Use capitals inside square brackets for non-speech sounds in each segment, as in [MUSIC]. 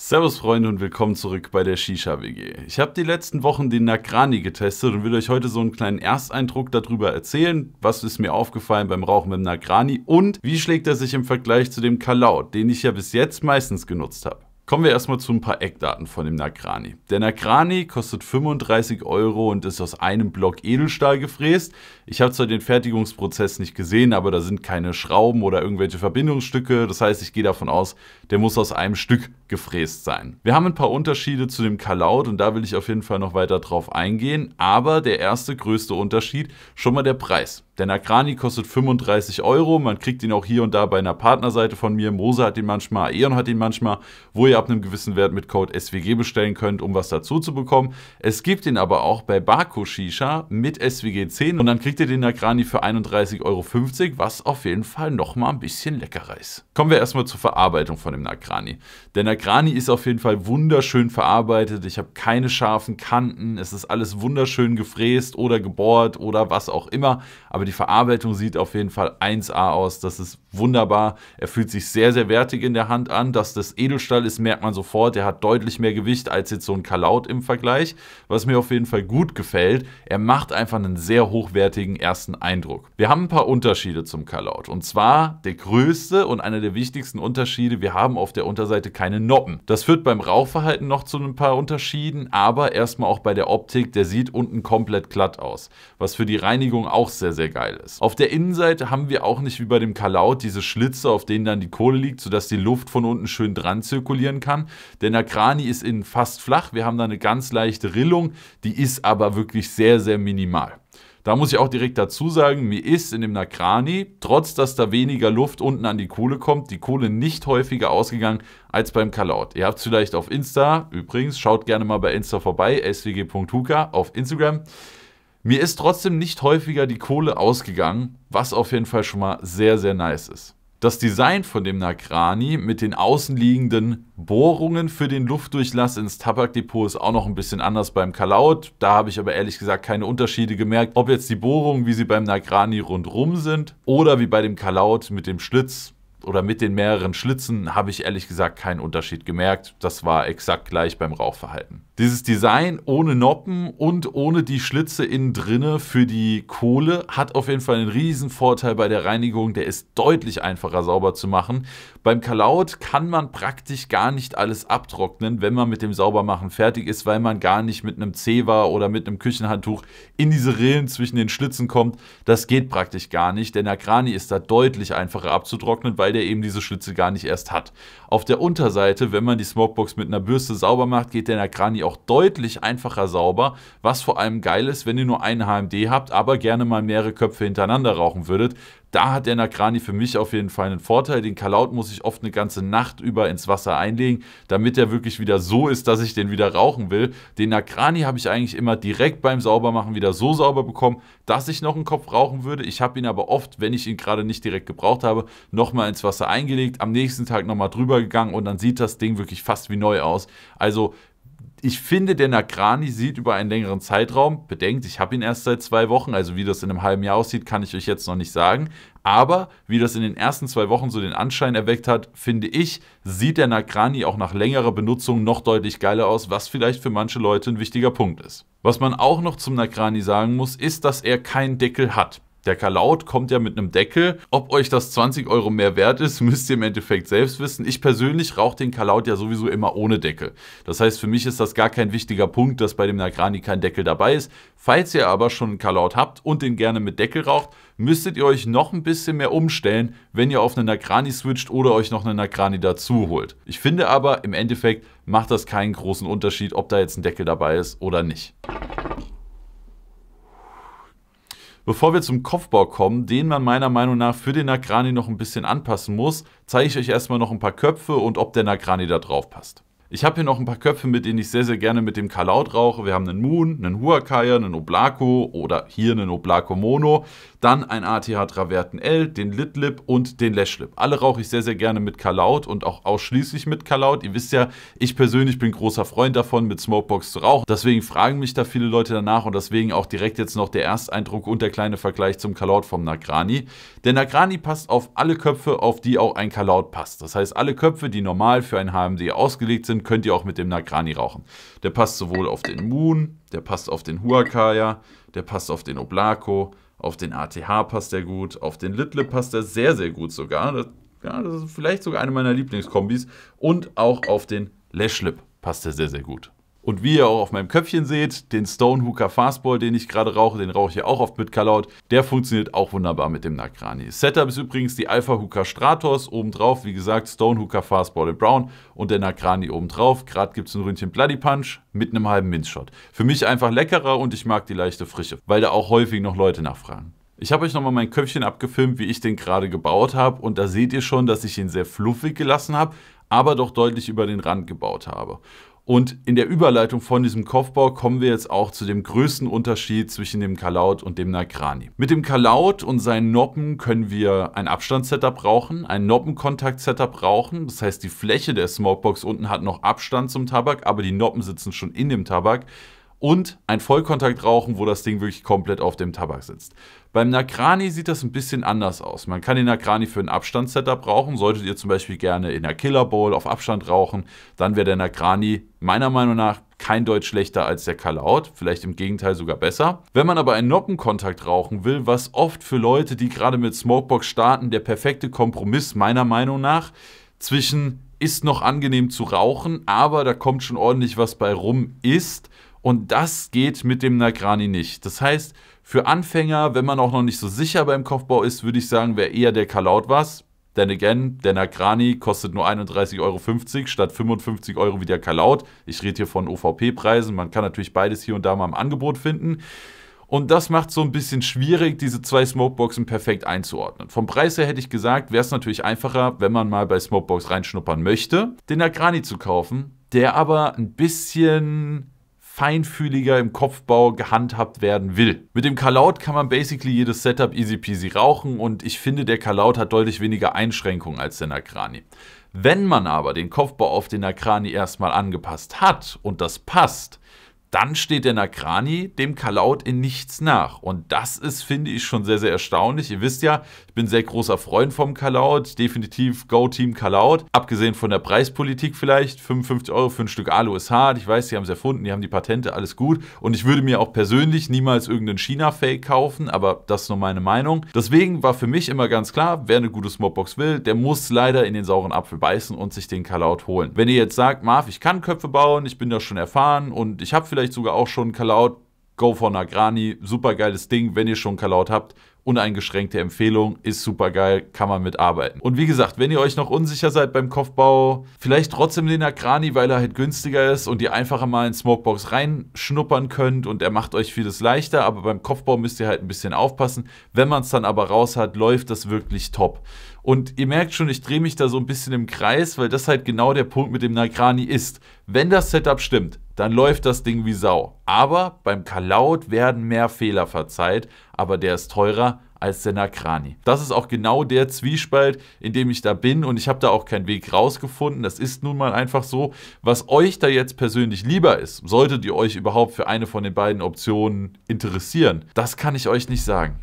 Servus Freunde und willkommen zurück bei der Shisha WG. Ich habe die letzten Wochen den Nakrani getestet und will euch heute so einen kleinen Ersteindruck darüber erzählen, was ist mir aufgefallen beim Rauchen mit dem Nakrani und wie schlägt er sich im Vergleich zu dem Kalaut, den ich ja bis jetzt meistens genutzt habe. Kommen wir erstmal zu ein paar Eckdaten von dem Nakrani. Der Nakrani kostet 35 Euro und ist aus einem Block Edelstahl gefräst. Ich habe zwar den Fertigungsprozess nicht gesehen, aber da sind keine Schrauben oder irgendwelche Verbindungsstücke. Das heißt, ich gehe davon aus, der muss aus einem Stück gefräst sein. Wir haben ein paar Unterschiede zu dem Kalaut und da will ich auf jeden Fall noch weiter drauf eingehen. Aber der erste größte Unterschied, schon mal der Preis. Der Nakrani kostet 35 Euro. Man kriegt ihn auch hier und da bei einer Partnerseite von mir. Mose hat ihn manchmal, Eon hat ihn manchmal, wo ihr ab einem gewissen Wert mit Code SWG bestellen könnt, um was dazu zu bekommen. Es gibt ihn aber auch bei Baku Shisha mit SWG 10 und dann kriegt ihr den Nakrani für 31,50 Euro, was auf jeden Fall nochmal ein bisschen leckerer ist. Kommen wir erstmal zur Verarbeitung von dem Nakrani. Der Nakrani ist auf jeden Fall wunderschön verarbeitet. Ich habe keine scharfen Kanten. Es ist alles wunderschön gefräst oder gebohrt oder was auch immer. Aber die Verarbeitung sieht auf jeden Fall 1A aus. Das ist wunderbar. Er fühlt sich sehr, sehr wertig in der Hand an. Dass das Edelstahl ist, merkt man sofort. Er hat deutlich mehr Gewicht als jetzt so ein Kalaut im Vergleich. Was mir auf jeden Fall gut gefällt, er macht einfach einen sehr hochwertigen ersten Eindruck. Wir haben ein paar Unterschiede zum Kalaut. Und zwar der größte und einer der wichtigsten Unterschiede, wir haben auf der Unterseite keine Noppen. Das führt beim Rauchverhalten noch zu ein paar Unterschieden, aber erstmal auch bei der Optik, der sieht unten komplett glatt aus. Was für die Reinigung auch sehr, sehr geil geil ist. Auf der Innenseite haben wir auch nicht wie bei dem Kalaut diese Schlitze, auf denen dann die Kohle liegt, sodass die Luft von unten schön dran zirkulieren kann. Denn der Krani ist innen fast flach. Wir haben da eine ganz leichte Rillung, die ist aber wirklich sehr, sehr minimal. Da muss ich auch direkt dazu sagen, mir ist in dem Nakrani, trotz dass da weniger Luft unten an die Kohle kommt, die Kohle nicht häufiger ausgegangen als beim Kalaut. Ihr habt es vielleicht auf Insta, übrigens, schaut gerne mal bei Insta vorbei, swg.huka auf Instagram. Mir ist trotzdem nicht häufiger die Kohle ausgegangen, was auf jeden Fall schon mal sehr, sehr nice ist. Das Design von dem Nagrani mit den außenliegenden Bohrungen für den Luftdurchlass ins Tabakdepot ist auch noch ein bisschen anders beim Kalaut. Da habe ich aber ehrlich gesagt keine Unterschiede gemerkt, ob jetzt die Bohrungen, wie sie beim Nagrani rundrum sind oder wie bei dem Kalaut mit dem Schlitz oder mit den mehreren Schlitzen, habe ich ehrlich gesagt keinen Unterschied gemerkt. Das war exakt gleich beim Rauchverhalten. Dieses Design ohne Noppen und ohne die Schlitze innen drinne für die Kohle hat auf jeden Fall einen riesen Vorteil bei der Reinigung. Der ist deutlich einfacher sauber zu machen. Beim Kalaut kann man praktisch gar nicht alles abtrocknen, wenn man mit dem Saubermachen fertig ist, weil man gar nicht mit einem Zewa oder mit einem Küchenhandtuch in diese Rillen zwischen den Schlitzen kommt. Das geht praktisch gar nicht, denn der Krani ist da deutlich einfacher abzutrocknen, weil der eben diese Schlitze gar nicht erst hat. Auf der Unterseite, wenn man die Smokebox mit einer Bürste sauber macht, geht der Krani auch deutlich einfacher sauber, was vor allem geil ist, wenn ihr nur einen HMD habt, aber gerne mal mehrere Köpfe hintereinander rauchen würdet. Da hat der Nakrani für mich auf jeden Fall einen Vorteil. Den Kalaut muss ich oft eine ganze Nacht über ins Wasser einlegen, damit er wirklich wieder so ist, dass ich den wieder rauchen will. Den Nakrani habe ich eigentlich immer direkt beim Saubermachen wieder so sauber bekommen, dass ich noch einen Kopf rauchen würde. Ich habe ihn aber oft, wenn ich ihn gerade nicht direkt gebraucht habe, nochmal ins Wasser eingelegt, am nächsten Tag nochmal drüber gegangen und dann sieht das Ding wirklich fast wie neu aus. Also ich finde, der Nakrani sieht über einen längeren Zeitraum, bedenkt, ich habe ihn erst seit zwei Wochen, also wie das in einem halben Jahr aussieht, kann ich euch jetzt noch nicht sagen. Aber wie das in den ersten zwei Wochen so den Anschein erweckt hat, finde ich, sieht der Nakrani auch nach längerer Benutzung noch deutlich geiler aus, was vielleicht für manche Leute ein wichtiger Punkt ist. Was man auch noch zum Nakrani sagen muss, ist, dass er keinen Deckel hat. Der Kalaut kommt ja mit einem Deckel. Ob euch das 20 Euro mehr wert ist, [LAUGHS] müsst ihr im Endeffekt selbst wissen. Ich persönlich rauche den Kalaut ja sowieso immer ohne Deckel. Das heißt, für mich ist das gar kein wichtiger Punkt, dass bei dem Nagrani kein Deckel dabei ist. Falls ihr aber schon einen Kalaut habt und den gerne mit Deckel raucht, müsstet ihr euch noch ein bisschen mehr umstellen, wenn ihr auf eine Nagrani switcht oder euch noch eine Nagrani dazu holt. Ich finde aber, im Endeffekt macht das keinen großen Unterschied, ob da jetzt ein Deckel dabei ist oder nicht. Bevor wir zum Kopfbau kommen, den man meiner Meinung nach für den Nagrani noch ein bisschen anpassen muss, zeige ich euch erstmal noch ein paar Köpfe und ob der Nagrani da drauf passt. Ich habe hier noch ein paar Köpfe, mit denen ich sehr, sehr gerne mit dem Kalaut rauche. Wir haben einen Moon, einen Huacaya, einen Oblako oder hier einen Oblako Mono dann ein ATH Traverten L, den Litlip und den Lashlip. Alle rauche ich sehr, sehr gerne mit Kalaut und auch ausschließlich mit Kalaut. Ihr wisst ja, ich persönlich bin großer Freund davon, mit Smokebox zu rauchen. Deswegen fragen mich da viele Leute danach und deswegen auch direkt jetzt noch der Ersteindruck und der kleine Vergleich zum Kalaut vom Nagrani. Der Nagrani passt auf alle Köpfe, auf die auch ein Kalaut passt. Das heißt, alle Köpfe, die normal für ein HMD ausgelegt sind, könnt ihr auch mit dem Nagrani rauchen. Der passt sowohl auf den Moon, der passt auf den Huacaya, der passt auf den Oblaco, auf den ATH passt er gut, auf den Little passt er sehr, sehr gut sogar. Das, ja, das ist vielleicht sogar eine meiner Lieblingskombis. Und auch auf den Lashlip passt er sehr, sehr gut. Und wie ihr auch auf meinem Köpfchen seht, den Stonehooker Fastball, den ich gerade rauche, den rauche ich ja auch oft mit Kalaut, der funktioniert auch wunderbar mit dem Nakrani. Setup ist übrigens die Alpha Hooker Stratos, obendrauf wie gesagt Stonehooker Fastball in Brown und der Nakrani obendrauf. Gerade gibt es ein Ründchen Bloody Punch mit einem halben Minzshot. Für mich einfach leckerer und ich mag die leichte Frische, weil da auch häufig noch Leute nachfragen. Ich habe euch nochmal mein Köpfchen abgefilmt, wie ich den gerade gebaut habe und da seht ihr schon, dass ich ihn sehr fluffig gelassen habe, aber doch deutlich über den Rand gebaut habe. Und in der Überleitung von diesem Kopfbau kommen wir jetzt auch zu dem größten Unterschied zwischen dem Kalaut und dem Nagrani. Mit dem Kalaut und seinen Noppen können wir ein Abstandssetup brauchen, ein Noppenkontakt-Setup brauchen. Das heißt, die Fläche der Smokebox unten hat noch Abstand zum Tabak, aber die Noppen sitzen schon in dem Tabak und ein Vollkontaktrauchen, wo das Ding wirklich komplett auf dem Tabak sitzt. Beim Nakrani sieht das ein bisschen anders aus. Man kann den Nakrani für ein Abstandssetup rauchen. Solltet ihr zum Beispiel gerne in der Killer Bowl auf Abstand rauchen, dann wäre der Nakrani meiner Meinung nach kein Deutsch schlechter als der Kalaut, vielleicht im Gegenteil sogar besser. Wenn man aber einen Noppenkontakt rauchen will, was oft für Leute, die gerade mit Smokebox starten, der perfekte Kompromiss meiner Meinung nach zwischen ist noch angenehm zu rauchen, aber da kommt schon ordentlich was bei rum ist und das geht mit dem Nagrani nicht. Das heißt, für Anfänger, wenn man auch noch nicht so sicher beim Kopfbau ist, würde ich sagen, wäre eher der Kalaut was. Denn again, der Nagrani kostet nur 31,50 Euro statt 55 Euro wie der Kalaut. Ich rede hier von OVP-Preisen. Man kann natürlich beides hier und da mal im Angebot finden. Und das macht es so ein bisschen schwierig, diese zwei Smokeboxen perfekt einzuordnen. Vom Preis her hätte ich gesagt, wäre es natürlich einfacher, wenn man mal bei Smokebox reinschnuppern möchte, den Nagrani zu kaufen, der aber ein bisschen feinfühliger im Kopfbau gehandhabt werden will. Mit dem Callout kann man basically jedes Setup easy peasy rauchen und ich finde, der Callout hat deutlich weniger Einschränkungen als der Nakrani. Wenn man aber den Kopfbau auf den Nakrani erstmal angepasst hat und das passt, dann steht der Nakrani dem Kalaut in nichts nach. Und das ist, finde ich, schon sehr, sehr erstaunlich. Ihr wisst ja, ich bin sehr großer Freund vom Kalaut. Definitiv Go Team Kalaut. Abgesehen von der Preispolitik vielleicht. 55 Euro für ein Stück Alu ist hart. Ich weiß, die haben es erfunden, die haben die Patente, alles gut. Und ich würde mir auch persönlich niemals irgendeinen China-Fake kaufen, aber das ist nur meine Meinung. Deswegen war für mich immer ganz klar, wer eine gute Smokebox will, der muss leider in den sauren Apfel beißen und sich den Kalaut holen. Wenn ihr jetzt sagt, Marv, ich kann Köpfe bauen, ich bin da schon erfahren und ich habe vielleicht vielleicht sogar auch schon Kalaut. Go for Nagrani, super geiles Ding, wenn ihr schon Kalaut habt. Uneingeschränkte Empfehlung, ist super geil, kann man mitarbeiten. Und wie gesagt, wenn ihr euch noch unsicher seid beim Kopfbau, vielleicht trotzdem den Nagrani, weil er halt günstiger ist und ihr einfacher mal in Smokebox reinschnuppern könnt und er macht euch vieles leichter, aber beim Kopfbau müsst ihr halt ein bisschen aufpassen. Wenn man es dann aber raus hat, läuft das wirklich top. Und ihr merkt schon, ich drehe mich da so ein bisschen im Kreis, weil das halt genau der Punkt mit dem Nagrani ist. Wenn das Setup stimmt, dann läuft das Ding wie Sau. Aber beim Kalaut werden mehr Fehler verzeiht, aber der ist teurer als der Nakrani. Das ist auch genau der Zwiespalt, in dem ich da bin und ich habe da auch keinen Weg rausgefunden. Das ist nun mal einfach so. Was euch da jetzt persönlich lieber ist, solltet ihr euch überhaupt für eine von den beiden Optionen interessieren, das kann ich euch nicht sagen.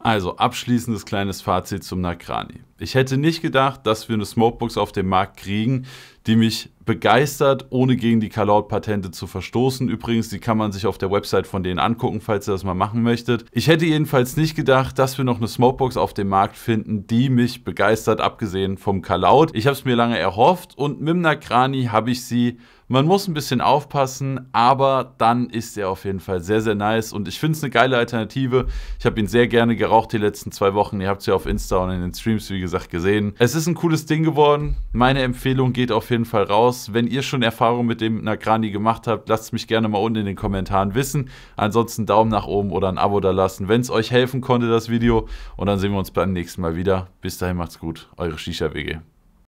Also abschließendes kleines Fazit zum Nakrani. Ich hätte nicht gedacht, dass wir eine Smokebox auf dem Markt kriegen, die mich begeistert, ohne gegen die Callout-Patente zu verstoßen. Übrigens, die kann man sich auf der Website von denen angucken, falls ihr das mal machen möchtet. Ich hätte jedenfalls nicht gedacht, dass wir noch eine Smokebox auf dem Markt finden, die mich begeistert, abgesehen vom Callout. Ich habe es mir lange erhofft und mit dem Nakrani habe ich sie. Man muss ein bisschen aufpassen, aber dann ist er auf jeden Fall sehr, sehr nice und ich finde es eine geile Alternative. Ich habe ihn sehr gerne geraucht die letzten zwei Wochen. Ihr habt es ja auf Insta und in den Streams, wie gesagt, gesagt, gesehen. Es ist ein cooles Ding geworden. Meine Empfehlung geht auf jeden Fall raus. Wenn ihr schon Erfahrung mit dem Nagrani gemacht habt, lasst es mich gerne mal unten in den Kommentaren wissen. Ansonsten Daumen nach oben oder ein Abo da lassen, wenn es euch helfen konnte, das Video. Und dann sehen wir uns beim nächsten Mal wieder. Bis dahin macht's gut. Eure Shisha-WG.